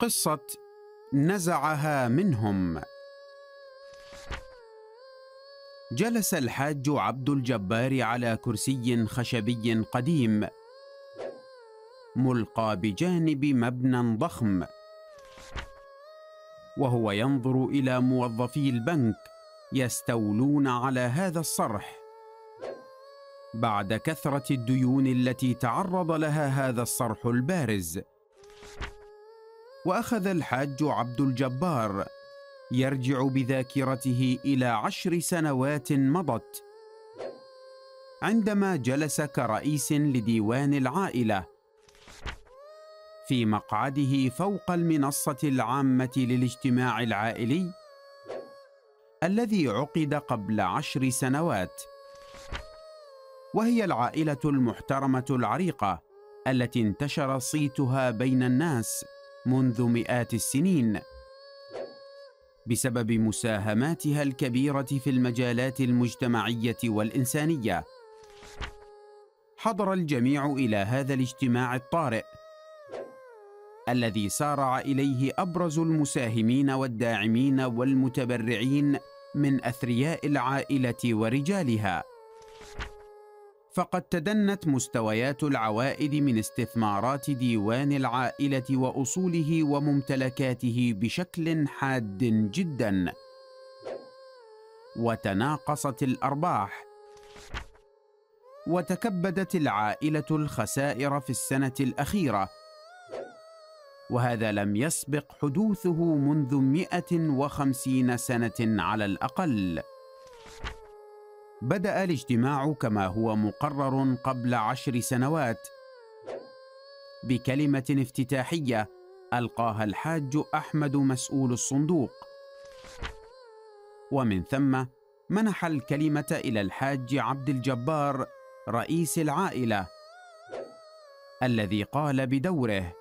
قصة نزعها منهم جلس الحاج عبد الجبار على كرسي خشبي قديم ملقى بجانب مبنى ضخم وهو ينظر الى موظفي البنك يستولون على هذا الصرح بعد كثره الديون التي تعرض لها هذا الصرح البارز واخذ الحاج عبد الجبار يرجع بذاكرته الى عشر سنوات مضت عندما جلس كرئيس لديوان العائله في مقعده فوق المنصه العامه للاجتماع العائلي الذي عقد قبل عشر سنوات وهي العائله المحترمه العريقه التي انتشر صيتها بين الناس منذ مئات السنين بسبب مساهماتها الكبيرة في المجالات المجتمعية والإنسانية حضر الجميع إلى هذا الاجتماع الطارئ الذي سارع إليه أبرز المساهمين والداعمين والمتبرعين من أثرياء العائلة ورجالها فقد تدنت مستويات العوائد من استثمارات ديوان العائلة وأصوله وممتلكاته بشكل حاد جدا وتناقصت الأرباح وتكبدت العائلة الخسائر في السنة الأخيرة وهذا لم يسبق حدوثه منذ 150 سنة على الأقل بدا الاجتماع كما هو مقرر قبل عشر سنوات بكلمه افتتاحيه القاها الحاج احمد مسؤول الصندوق ومن ثم منح الكلمه الى الحاج عبد الجبار رئيس العائله الذي قال بدوره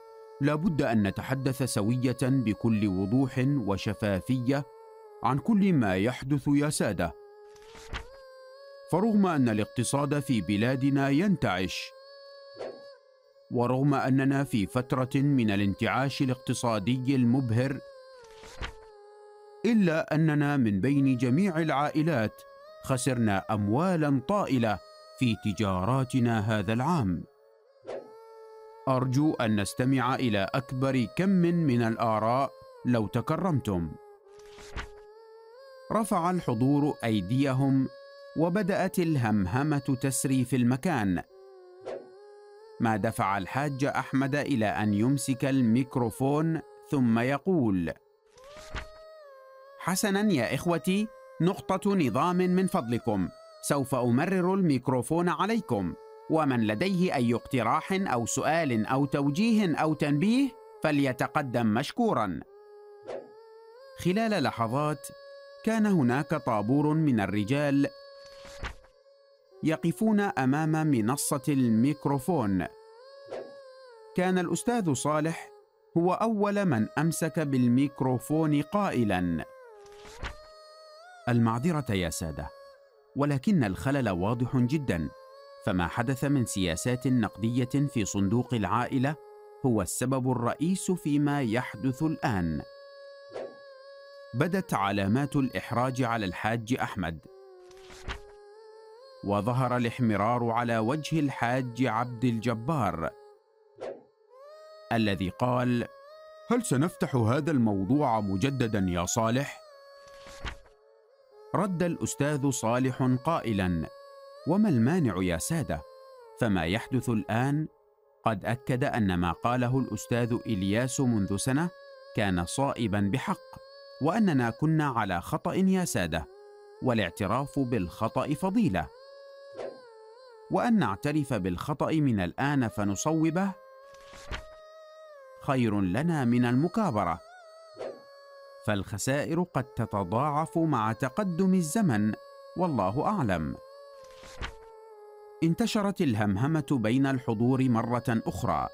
لابد ان نتحدث سويه بكل وضوح وشفافيه عن كل ما يحدث يا ساده فرغم أن الاقتصاد في بلادنا ينتعش ورغم أننا في فترة من الانتعاش الاقتصادي المبهر إلا أننا من بين جميع العائلات خسرنا أموالا طائلة في تجاراتنا هذا العام أرجو أن نستمع إلى أكبر كم من الآراء لو تكرمتم رفع الحضور أيديهم وبدأت الهمهمة تسري في المكان ما دفع الحاج أحمد إلى أن يمسك الميكروفون ثم يقول حسنا يا إخوتي نقطة نظام من فضلكم سوف أمرر الميكروفون عليكم ومن لديه أي اقتراح أو سؤال أو توجيه أو تنبيه فليتقدم مشكورا خلال لحظات كان هناك طابور من الرجال يقفون امام منصه الميكروفون كان الاستاذ صالح هو اول من امسك بالميكروفون قائلا المعذره يا ساده ولكن الخلل واضح جدا فما حدث من سياسات نقديه في صندوق العائله هو السبب الرئيس فيما يحدث الان بدت علامات الاحراج على الحاج احمد وظهر الاحمرار على وجه الحاج عبد الجبار الذي قال هل سنفتح هذا الموضوع مجددا يا صالح رد الاستاذ صالح قائلا وما المانع يا ساده فما يحدث الان قد اكد ان ما قاله الاستاذ الياس منذ سنه كان صائبا بحق واننا كنا على خطا يا ساده والاعتراف بالخطا فضيله وأن نعترف بالخطأ من الآن فنصوبه خير لنا من المكابرة فالخسائر قد تتضاعف مع تقدم الزمن والله أعلم انتشرت الهمهمة بين الحضور مرة أخرى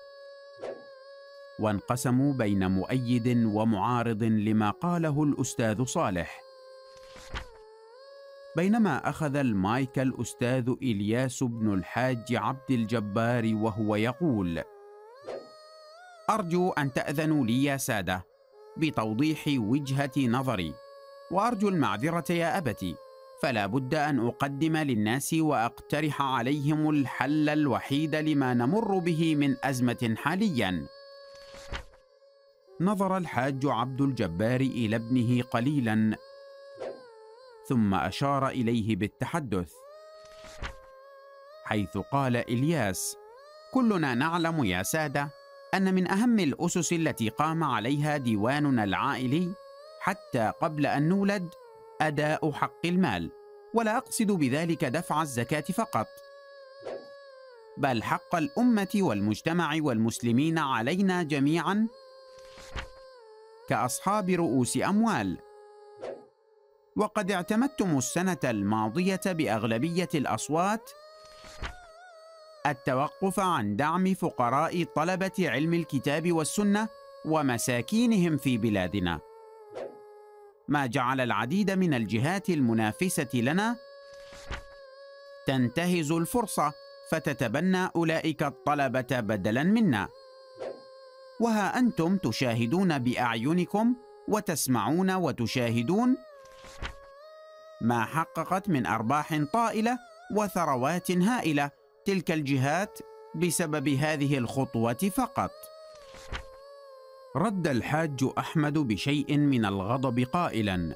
وانقسموا بين مؤيد ومعارض لما قاله الأستاذ صالح بينما أخذ المايك الأستاذ إلياس بن الحاج عبد الجبار وهو يقول أرجو أن تأذنوا لي يا سادة بتوضيح وجهة نظري وأرجو المعذرة يا أبتي فلا بد أن أقدم للناس وأقترح عليهم الحل الوحيد لما نمر به من أزمة حالياً نظر الحاج عبد الجبار إلى ابنه قليلاً ثم أشار إليه بالتحدث حيث قال إلياس كلنا نعلم يا سادة أن من أهم الأسس التي قام عليها ديواننا العائلي حتى قبل أن نولد أداء حق المال ولا أقصد بذلك دفع الزكاة فقط بل حق الأمة والمجتمع والمسلمين علينا جميعاً كأصحاب رؤوس أموال وقد اعتمدتم السنة الماضية بأغلبية الأصوات التوقف عن دعم فقراء طلبة علم الكتاب والسنة ومساكينهم في بلادنا ما جعل العديد من الجهات المنافسة لنا تنتهز الفرصة فتتبنى أولئك الطلبة بدلاً منا وها أنتم تشاهدون بأعينكم وتسمعون وتشاهدون ما حققت من أرباح طائلة وثروات هائلة تلك الجهات بسبب هذه الخطوة فقط. رد الحاج أحمد بشيء من الغضب قائلاً: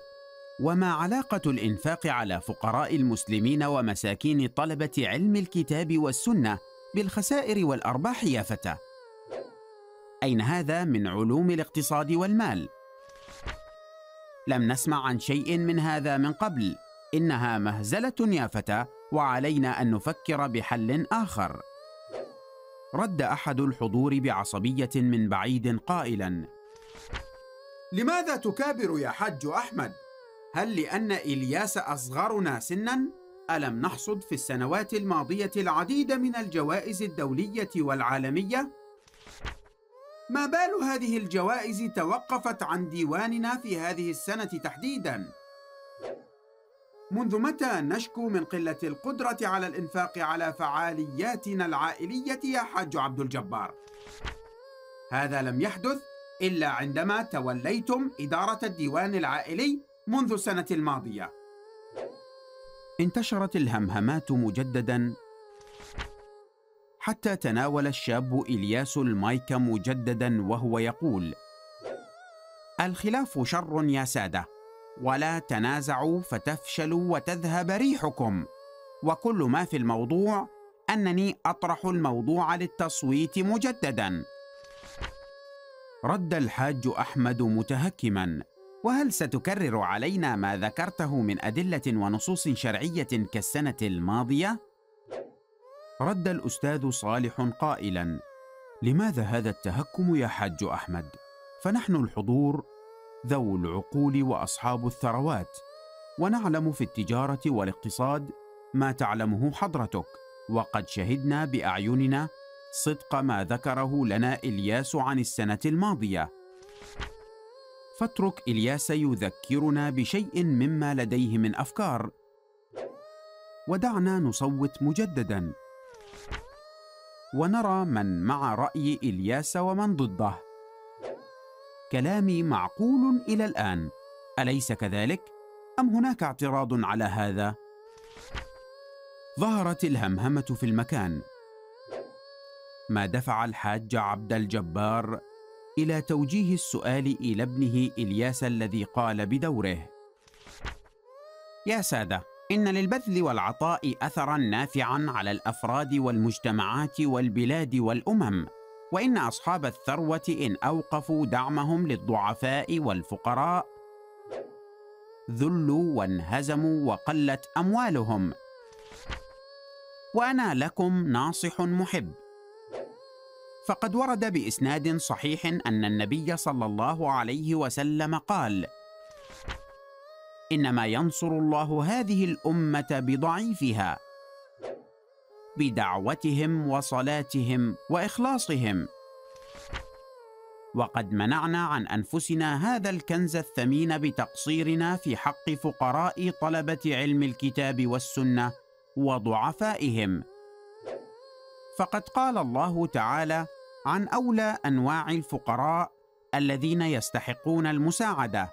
وما علاقة الإنفاق على فقراء المسلمين ومساكين طلبة علم الكتاب والسنة بالخسائر والأرباح يا فتى؟ أين هذا من علوم الاقتصاد والمال؟ لم نسمع عن شيء من هذا من قبل انها مهزله يا فتى وعلينا ان نفكر بحل اخر رد احد الحضور بعصبيه من بعيد قائلا لماذا تكابر يا حج احمد هل لان الياس اصغرنا سنا الم نحصد في السنوات الماضيه العديد من الجوائز الدوليه والعالميه ما بال هذه الجوائز توقفت عن ديواننا في هذه السنة تحديداً؟ منذ متى نشكو من قلة القدرة على الإنفاق على فعالياتنا العائلية يا حاج عبد الجبار؟ هذا لم يحدث إلا عندما توليتم إدارة الديوان العائلي منذ السنة الماضية. انتشرت الهمهمات مجددا حتى تناول الشاب إلياس المايك مجددا وهو يقول الخلاف شر يا سادة ولا تنازعوا فتفشلوا وتذهب ريحكم وكل ما في الموضوع أنني أطرح الموضوع للتصويت مجددا رد الحاج أحمد متهكما وهل ستكرر علينا ما ذكرته من أدلة ونصوص شرعية كالسنة الماضية؟ رد الاستاذ صالح قائلا لماذا هذا التهكم يا حاج احمد فنحن الحضور ذو العقول واصحاب الثروات ونعلم في التجاره والاقتصاد ما تعلمه حضرتك وقد شهدنا باعيننا صدق ما ذكره لنا الياس عن السنه الماضيه فاترك الياس يذكرنا بشيء مما لديه من افكار ودعنا نصوت مجددا ونرى من مع رأي إلياس ومن ضده كلامي معقول إلى الآن أليس كذلك؟ أم هناك اعتراض على هذا؟ ظهرت الهمهمة في المكان ما دفع الحاج عبد الجبار إلى توجيه السؤال إلى ابنه إلياس الذي قال بدوره يا سادة إن للبذل والعطاء أثرا نافعا على الأفراد والمجتمعات والبلاد والأمم وإن أصحاب الثروة إن أوقفوا دعمهم للضعفاء والفقراء ذلوا وانهزموا وقلت أموالهم وأنا لكم ناصح محب فقد ورد بإسناد صحيح أن النبي صلى الله عليه وسلم قال: انما ينصر الله هذه الامه بضعيفها بدعوتهم وصلاتهم واخلاصهم وقد منعنا عن انفسنا هذا الكنز الثمين بتقصيرنا في حق فقراء طلبه علم الكتاب والسنه وضعفائهم فقد قال الله تعالى عن اولى انواع الفقراء الذين يستحقون المساعده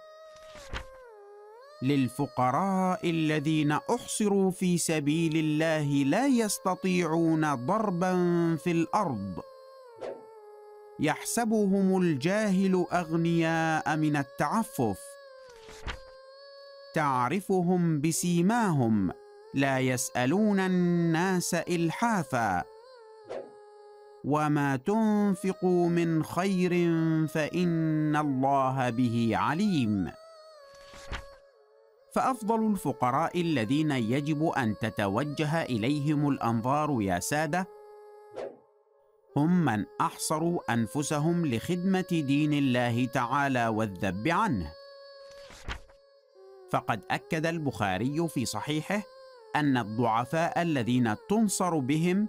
للفقراء الذين احصروا في سبيل الله لا يستطيعون ضربا في الارض يحسبهم الجاهل اغنياء من التعفف تعرفهم بسيماهم لا يسالون الناس الحافا وما تنفقوا من خير فان الله به عليم فأفضل الفقراء الذين يجب أن تتوجه إليهم الأنظار يا سادة هم من أحصروا أنفسهم لخدمة دين الله تعالى والذب عنه فقد أكد البخاري في صحيحه أن الضعفاء الذين تنصر بهم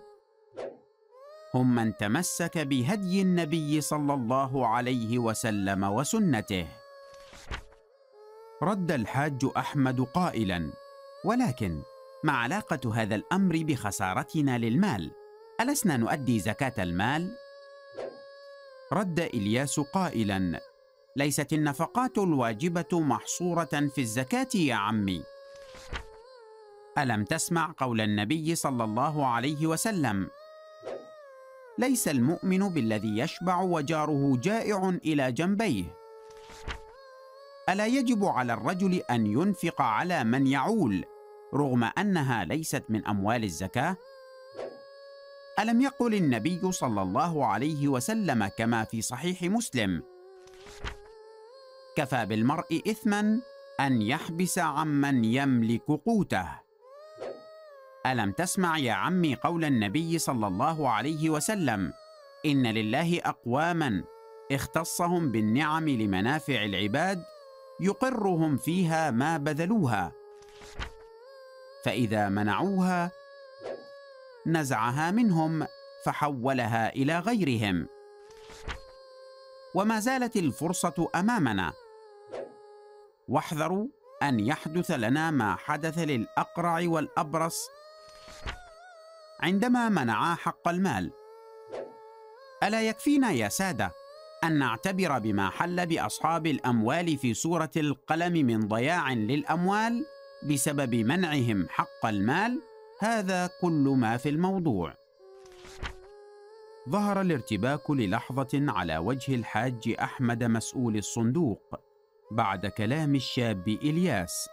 هم من تمسك بهدي النبي صلى الله عليه وسلم وسنته رد الحاج احمد قائلا ولكن ما علاقه هذا الامر بخسارتنا للمال السنا نؤدي زكاه المال رد الياس قائلا ليست النفقات الواجبه محصوره في الزكاه يا عمي الم تسمع قول النبي صلى الله عليه وسلم ليس المؤمن بالذي يشبع وجاره جائع الى جنبيه ألا يجب على الرجل أن ينفق على من يعول رغم أنها ليست من أموال الزكاة؟ ألم يقل النبي صلى الله عليه وسلم كما في صحيح مسلم كفى بالمرء إثما أن يحبس عمن يملك قوته ألم تسمع يا عمي قول النبي صلى الله عليه وسلم إن لله أقواما اختصهم بالنعم لمنافع العباد يقرهم فيها ما بذلوها فإذا منعوها نزعها منهم فحولها إلى غيرهم وما زالت الفرصة أمامنا واحذروا أن يحدث لنا ما حدث للأقرع والأبرص عندما منعا حق المال ألا يكفينا يا سادة أن نعتبر بما حل بأصحاب الأموال في سورة القلم من ضياع للأموال بسبب منعهم حق المال هذا كل ما في الموضوع ظهر الارتباك للحظة على وجه الحاج أحمد مسؤول الصندوق بعد كلام الشاب إلياس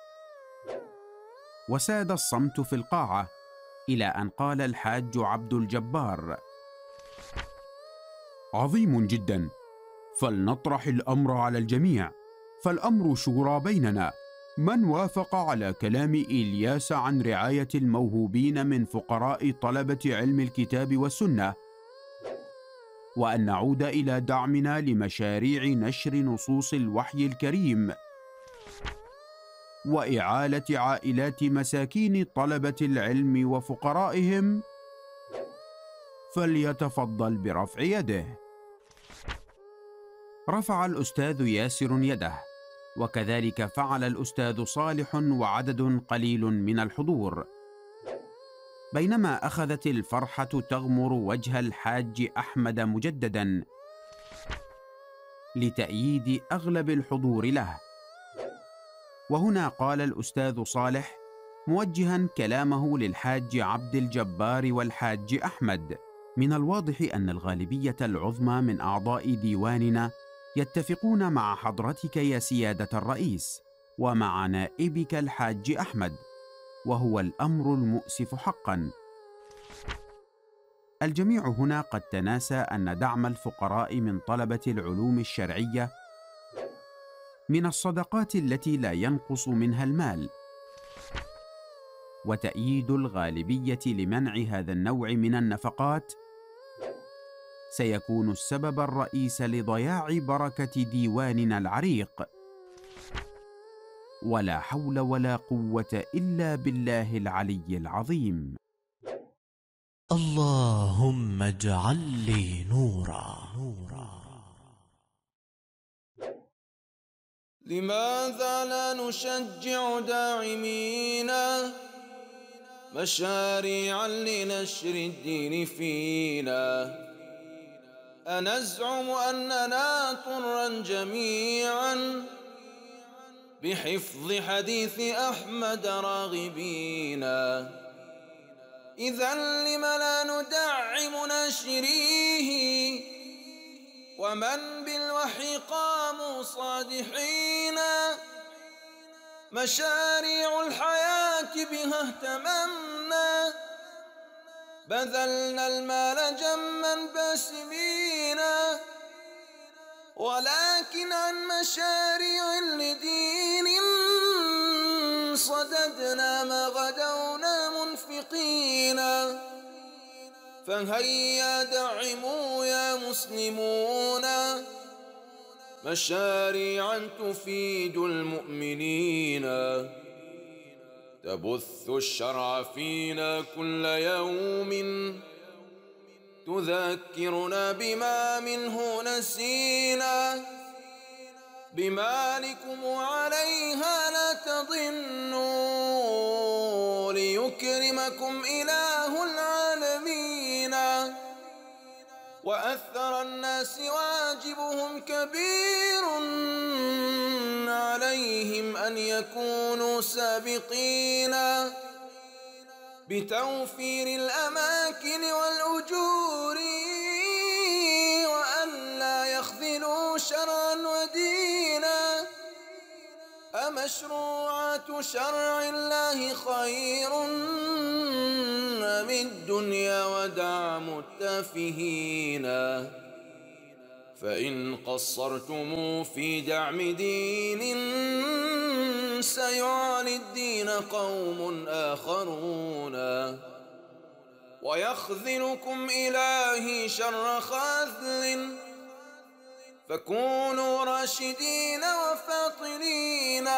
وساد الصمت في القاعة إلى أن قال الحاج عبد الجبار عظيم جداً فلنطرح الامر على الجميع فالامر شورى بيننا من وافق على كلام الياس عن رعايه الموهوبين من فقراء طلبه علم الكتاب والسنه وان نعود الى دعمنا لمشاريع نشر نصوص الوحي الكريم واعاله عائلات مساكين طلبه العلم وفقرائهم فليتفضل برفع يده رفع الأستاذ ياسر يده وكذلك فعل الأستاذ صالح وعدد قليل من الحضور بينما أخذت الفرحة تغمر وجه الحاج أحمد مجددا لتأييد أغلب الحضور له وهنا قال الأستاذ صالح موجها كلامه للحاج عبد الجبار والحاج أحمد من الواضح أن الغالبية العظمى من أعضاء ديواننا يتفقون مع حضرتك يا سيادة الرئيس ومع نائبك الحاج أحمد وهو الأمر المؤسف حقاً الجميع هنا قد تناسى أن دعم الفقراء من طلبة العلوم الشرعية من الصدقات التي لا ينقص منها المال وتأييد الغالبية لمنع هذا النوع من النفقات سيكون السبب الرئيس لضياع بركة ديواننا العريق ولا حول ولا قوة إلا بالله العلي العظيم اللهم اجعل لي نورا, نورا لماذا لا نشجع داعمينا مشاريعا لنشر الدين فينا أنزعم أننا طرا جميعا بحفظ حديث أحمد راغبينا إذا لم لا ندعم نشريه ومن بالوحي قاموا صادحين مشاريع الحياة بها اهتممنا بذلنا المال جما باسمينا ولكن عن مشاريع لدين صددنا ما غدونا منفقينا فهيا دعموا يا مسلمون مشاريعا تفيد المؤمنين تبث الشرع فينا كل يوم تذكرنا بما منه نسينا بمالكم عليها لتظنوا ليكرمكم إله العالمين وأثر الناس واجبهم كبير أن يكونوا سابقين بتوفير الأماكن والأجور وأن لا يخذلوا شرعا ودينا أمشروعات شرع الله خير من الدنيا ودع متفهينا فإن قصرتم في دعم دين سيعاني الدين قوم آخرون ويخذلكم إلهي شر خذل فكونوا راشدين وفاطرين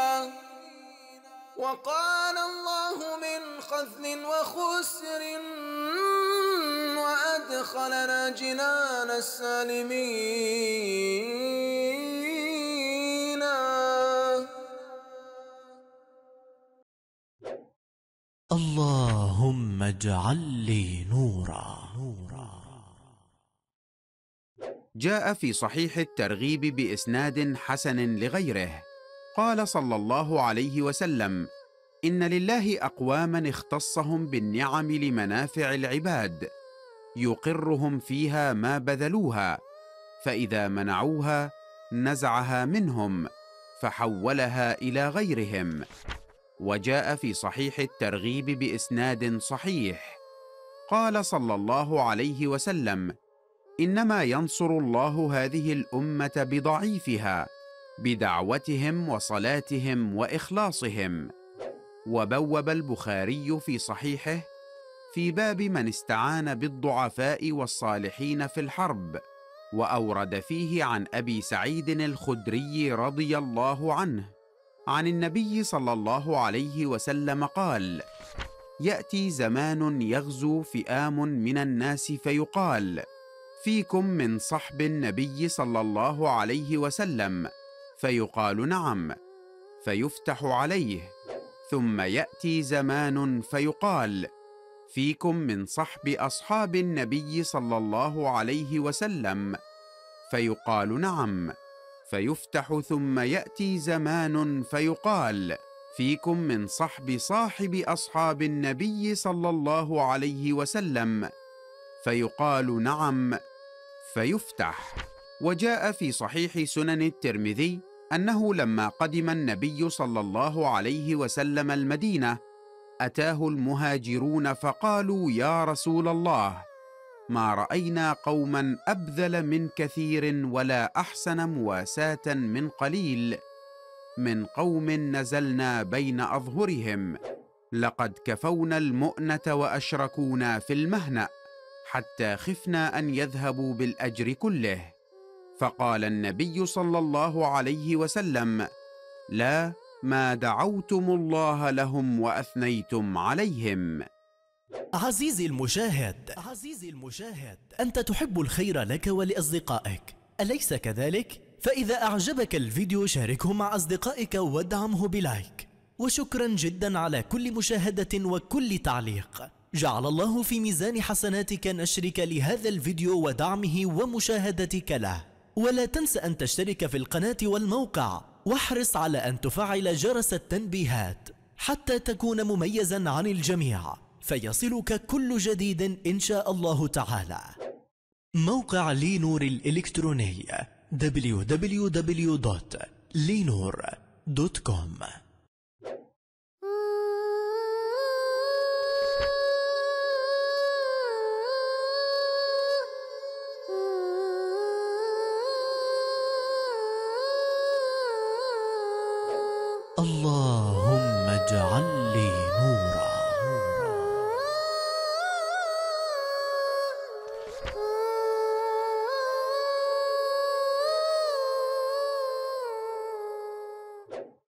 وقال الله من خذل وخسر وأدخلنا جنان السالمين اللهم اجعل لي نورا جاء في صحيح الترغيب باسناد حسن لغيره قال صلى الله عليه وسلم ان لله اقواما اختصهم بالنعم لمنافع العباد يقرهم فيها ما بذلوها فاذا منعوها نزعها منهم فحولها الى غيرهم وجاء في صحيح الترغيب باسناد صحيح قال صلى الله عليه وسلم انما ينصر الله هذه الامه بضعيفها بدعوتهم وصلاتهم واخلاصهم وبوب البخاري في صحيحه في باب من استعان بالضعفاء والصالحين في الحرب واورد فيه عن ابي سعيد الخدري رضي الله عنه عن النبي صلى الله عليه وسلم قال ياتي زمان يغزو فئام من الناس فيقال فيكم من صحب النبي صلى الله عليه وسلم فيقال نعم فيفتح عليه ثم ياتي زمان فيقال فيكم من صحب اصحاب النبي صلى الله عليه وسلم فيقال نعم فيفتح ثم ياتي زمان فيقال فيكم من صحب صاحب اصحاب النبي صلى الله عليه وسلم فيقال نعم فيفتح وجاء في صحيح سنن الترمذي انه لما قدم النبي صلى الله عليه وسلم المدينه اتاه المهاجرون فقالوا يا رسول الله ما راينا قوما ابذل من كثير ولا احسن مواساه من قليل من قوم نزلنا بين اظهرهم لقد كفونا المؤنه واشركونا في المهنا حتى خفنا ان يذهبوا بالاجر كله فقال النبي صلى الله عليه وسلم لا ما دعوتم الله لهم واثنيتم عليهم عزيزي المشاهد عزيزي المشاهد أنت تحب الخير لك ولأصدقائك أليس كذلك؟ فإذا أعجبك الفيديو شاركه مع أصدقائك وادعمه بلايك وشكرا جدا على كل مشاهدة وكل تعليق جعل الله في ميزان حسناتك نشرك لهذا الفيديو ودعمه ومشاهدتك له ولا تنسى أن تشترك في القناة والموقع واحرص على أن تفعل جرس التنبيهات حتى تكون مميزا عن الجميع فيصلك كل جديد إن شاء الله تعالى موقع لينور الإلكتروني www.linur.com اللهم اجعل لي نور